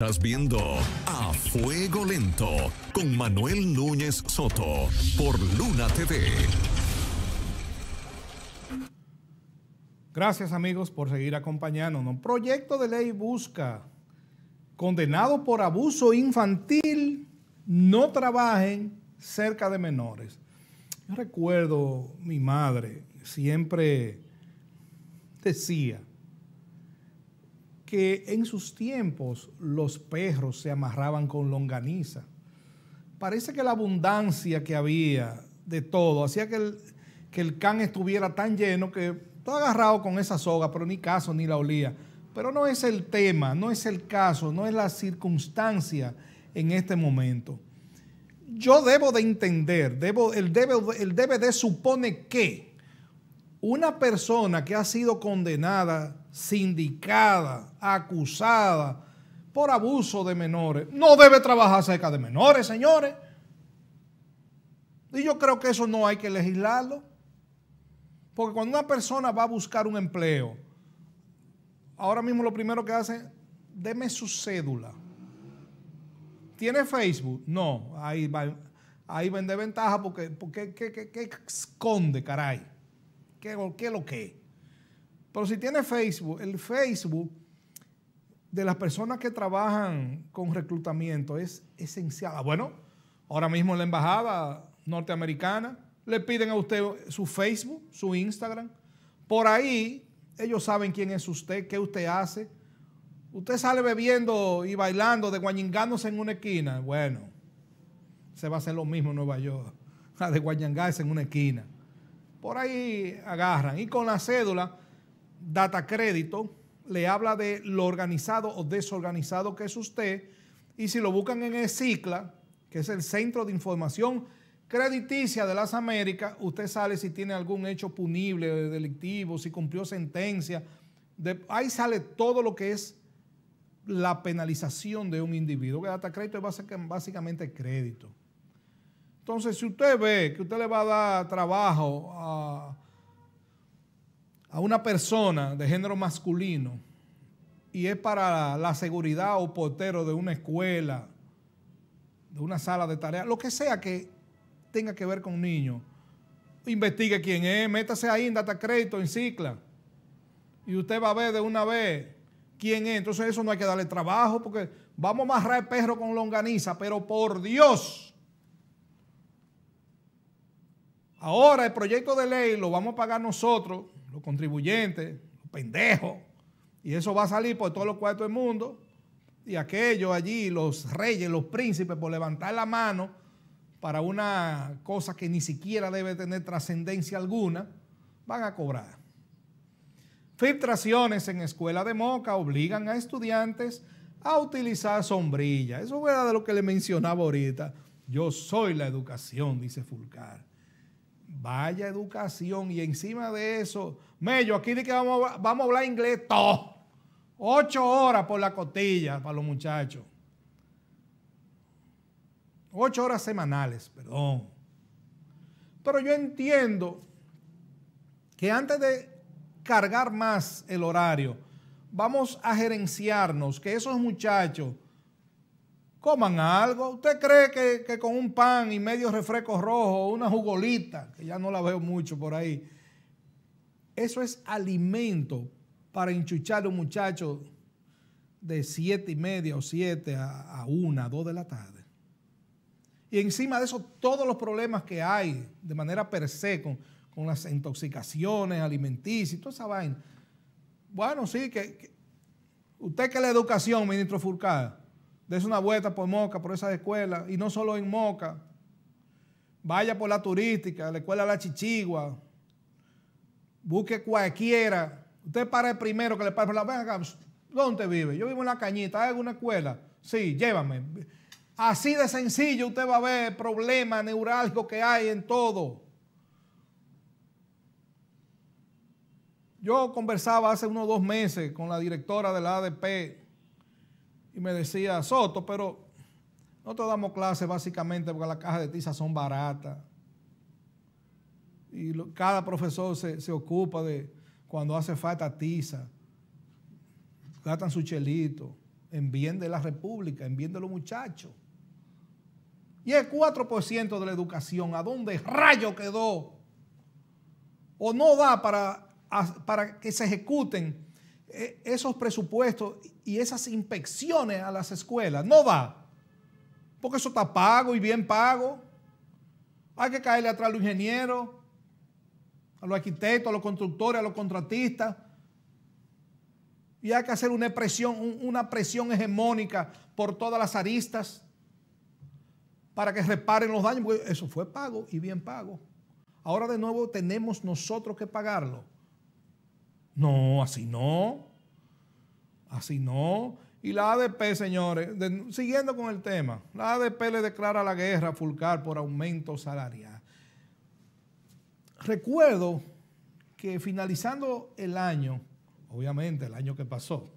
Estás viendo A Fuego Lento con Manuel Núñez Soto por Luna TV. Gracias amigos por seguir acompañándonos. Proyecto de ley busca condenado por abuso infantil no trabajen cerca de menores. Yo recuerdo mi madre siempre decía, que en sus tiempos los perros se amarraban con longaniza. Parece que la abundancia que había de todo hacía que el, can estuviera tan lleno que todo agarrado con esa soga, pero ni caso ni la olía. Pero no es el tema, no es el caso, no es la circunstancia en este momento. Yo debo de entender, debo, el, debe, el debe supone que una persona que ha sido condenada sindicada, acusada por abuso de menores, no debe trabajar cerca de menores, señores. Y yo creo que eso no hay que legislarlo. Porque cuando una persona va a buscar un empleo, ahora mismo lo primero que hace, deme su cédula. ¿Tiene Facebook? No, ahí, ahí vende ventaja porque, porque ¿qué, esconde, caray? ¿Qué, es lo que? Pero si tiene Facebook, el Facebook de las personas que trabajan con reclutamiento es esencial. Ah, bueno, ahora mismo en la embajada norteamericana le piden a usted su Facebook, su Instagram. Por ahí ellos saben quién es usted, qué usted hace. Usted sale bebiendo y bailando, de guañingándose en una esquina. Bueno, se va a hacer lo mismo en Nueva York, de guañangarse en una esquina. Por ahí agarran. Y con la cédula data crédito, le habla de lo organizado o desorganizado que es usted. Y si lo buscan en ECICLA, que es el Centro de Información Crediticia de las Américas, usted sale si tiene algún hecho punible, delictivo, si cumplió sentencia. ahí sale todo lo que es la penalización de un individuo, que data crédito es básicamente crédito. Entonces, si usted ve que usted le va a dar trabajo a a una persona de género masculino y es para la seguridad o portero de una escuela, de una sala de tarea, lo que sea que tenga que ver con un niño investigue quién es, métase ahí en data crédito, en cicla, y usted va a ver de una vez quién es. Entonces eso no hay que darle trabajo porque vamos a amarrar el perro con longaniza, pero por Dios. Ahora el proyecto de ley lo vamos a pagar nosotros los contribuyentes, los pendejos, y eso va a salir por todos los cuartos del mundo, y aquellos allí, los reyes, los príncipes, por levantar la mano para una cosa que ni siquiera debe tener trascendencia alguna, van a cobrar. Filtraciones en escuela de moca obligan a estudiantes a utilizar sombrillas. Eso era de lo que le mencionaba ahorita. Yo soy la educación, dice Fulcar. Vaya educación. Y encima de eso, Mello, aquí de que vamos a, vamos a hablar inglés Ocho horas por la cotilla para los muchachos. Ocho horas semanales, perdón. Pero yo entiendo que antes de cargar más el horario, vamos a gerenciarnos, que esos muchachos coman algo. ¿Usted cree que, con un pan y medio refresco rojo, una jugolita, que ya no la veo mucho por ahí, eso es alimento para enchuchar a un muchacho de siete y media o siete a, una, dos de la tarde? Y encima de eso, todos los problemas que hay de manera per se con, las intoxicaciones alimenticias y toda esa vaina. Bueno, sí, que, que usted que la educación, ministro Furcada, des una vuelta por Moca, por esas escuelas, y no solo en Moca, vaya por la turística, la escuela La Chichigua, busque cualquiera. Usted para el primero que le pare la ¿dónde vive? Yo vivo en la cañita, ¿hay alguna escuela? Sí, llévame. Así de sencillo usted va a ver problemas problema que hay en todo. Yo conversaba hace unos dos meses con la directora de la ADP, y me decía, Soto, pero nosotros damos clases básicamente porque las cajas de tiza son baratas. Y cada profesor se, ocupa de cuando hace falta tiza. gatan su chelito en bien de la República, en bien de los muchachos. Y el 4% de la educación, ¿a dónde rayo quedó? O no da para, para que se ejecuten e, esos presupuestos y esas inspecciones a las escuelas. No va. Porque eso está pago y bien pago. Hay que caerle atrás a los ingenieros, a los arquitectos, a los constructores, a los contratistas. Y hay que hacer una presión, una presión hegemónica por todas las aristas para que reparen los daños, porque eso fue pago y bien pago. Ahora de nuevo tenemos nosotros que pagarlo. No, así no. Así no. Y la ADP, señores, siguiendo con el tema, la ADP le declara la guerra a Fulcar por aumento salarial. Recuerdo que finalizando el año, obviamente el año que pasó,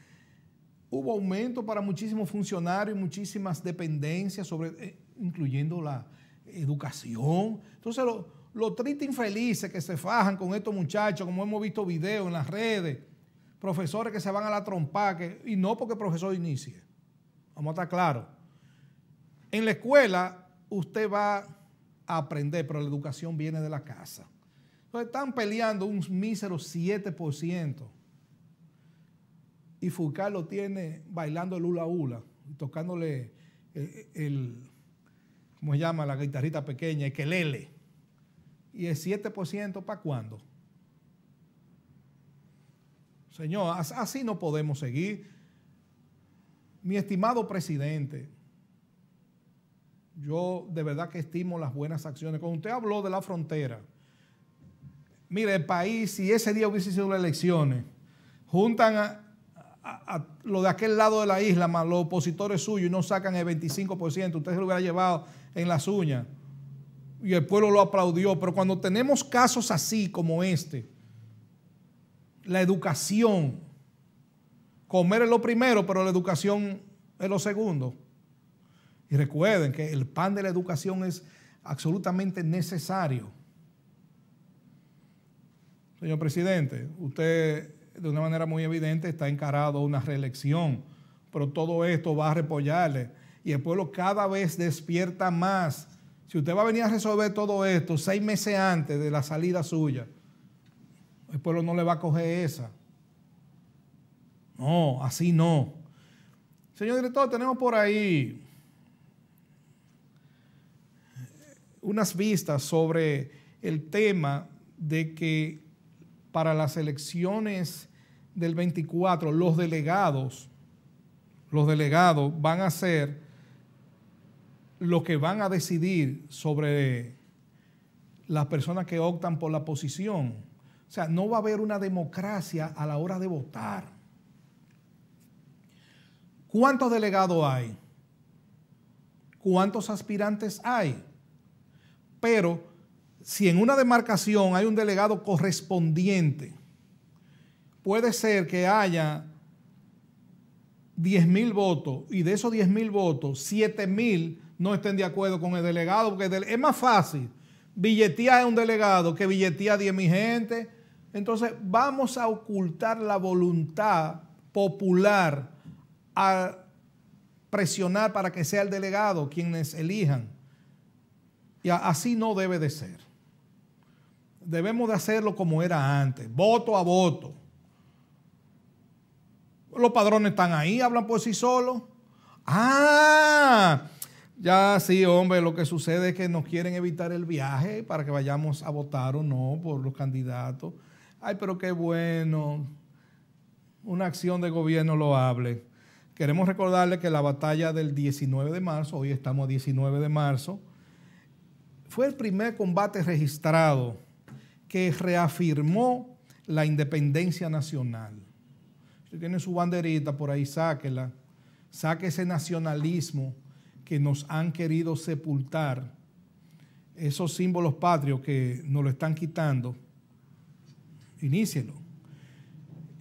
hubo aumento para muchísimos funcionarios y muchísimas dependencias, eh, incluyendo la educación. Entonces, lo, los tristes infelices que se fajan con estos muchachos, como hemos visto videos en las redes, profesores que se van a la trompa, y no porque el profesor inicie. Vamos a estar claros. En la escuela usted va a aprender, pero la educación viene de la casa. Entonces están peleando un mísero 7%. Y Foucault lo tiene bailando el hula hula, tocándole eh, el, ¿cómo se llama? La guitarrita pequeña, el lele. ¿Y el 7% para cuándo? Señor, así no podemos seguir. Mi estimado presidente, yo de verdad que estimo las buenas acciones. Cuando usted habló de la frontera, mire, el país, si ese día hubiese sido las elecciones, juntan a, lo de aquel lado de la isla, más los opositores suyos y no sacan el 25%, usted se lo hubiera llevado en las uñas y el pueblo lo aplaudió. Pero cuando tenemos casos así como este, la educación, comer es lo primero, pero la educación es lo segundo. Y recuerden que el pan de la educación es absolutamente necesario. Señor presidente, usted de una manera muy evidente está encarado a una reelección, pero todo esto va a repollarle. Y el pueblo cada vez despierta más si usted va a venir a resolver todo esto seis meses antes de la salida suya, el pueblo no le va a coger esa. No, así no. Señor director, tenemos por ahí unas vistas sobre el tema de que para las elecciones del 24 los delegados, los delegados van a ser lo que van a decidir sobre las personas que optan por la posición. O sea, no va a haber una democracia a la hora de votar. ¿Cuántos delegados hay? ¿Cuántos aspirantes hay? Pero si en una demarcación hay un delegado correspondiente, puede ser que haya 10 mil votos y de esos 10 mil votos, 7.000 mil no estén de acuerdo con el delegado, porque es más fácil billetear a un delegado que billetear a 10 mil gente. Entonces vamos a ocultar la voluntad popular a presionar para que sea el delegado quienes elijan. Y así no debe de ser. Debemos de hacerlo como era antes, voto a voto. Los padrones están ahí, hablan por sí solos. Ah, ya sí, hombre, lo que sucede es que nos quieren evitar el viaje para que vayamos a votar o no por los candidatos. Ay, pero qué bueno. Una acción de gobierno lo hable. Queremos recordarle que la batalla del 19 de marzo, hoy estamos a 19 de marzo, fue el primer combate registrado que reafirmó la independencia nacional. Si tiene su banderita por ahí, sáquela. Saque ese nacionalismo que nos han querido sepultar, esos símbolos patrios que nos lo están quitando, inícienlo.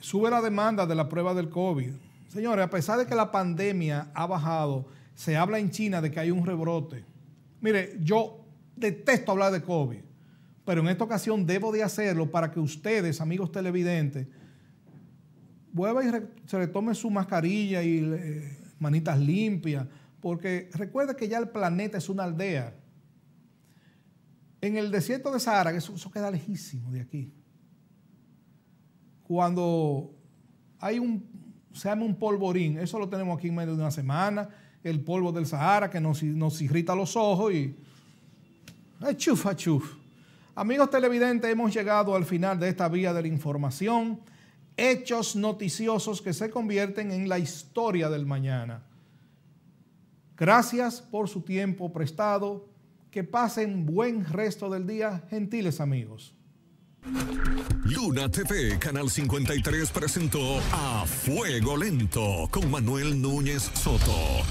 Sube la demanda de la prueba del COVID. Señores, a pesar de que la pandemia ha bajado, se habla en China de que hay un rebrote. Mire, yo detesto hablar de COVID, pero en esta ocasión debo de hacerlo para que ustedes, amigos televidentes, vuelvan y se retomen su mascarilla y eh, manitas limpias porque recuerda que ya el planeta es una aldea. En el desierto de Sahara, que eso queda lejísimo de aquí. Cuando hay un, se llama un polvorín, eso lo tenemos aquí en medio de una semana, el polvo del Sahara que nos, nos irrita los ojos y... Achuf, achuf. Amigos televidentes, hemos llegado al final de esta vía de la información. Hechos noticiosos que se convierten en la historia del mañana. Gracias por su tiempo prestado. Que pasen buen resto del día, gentiles amigos. Luna TV, Canal 53 presentó A Fuego Lento con Manuel Núñez Soto.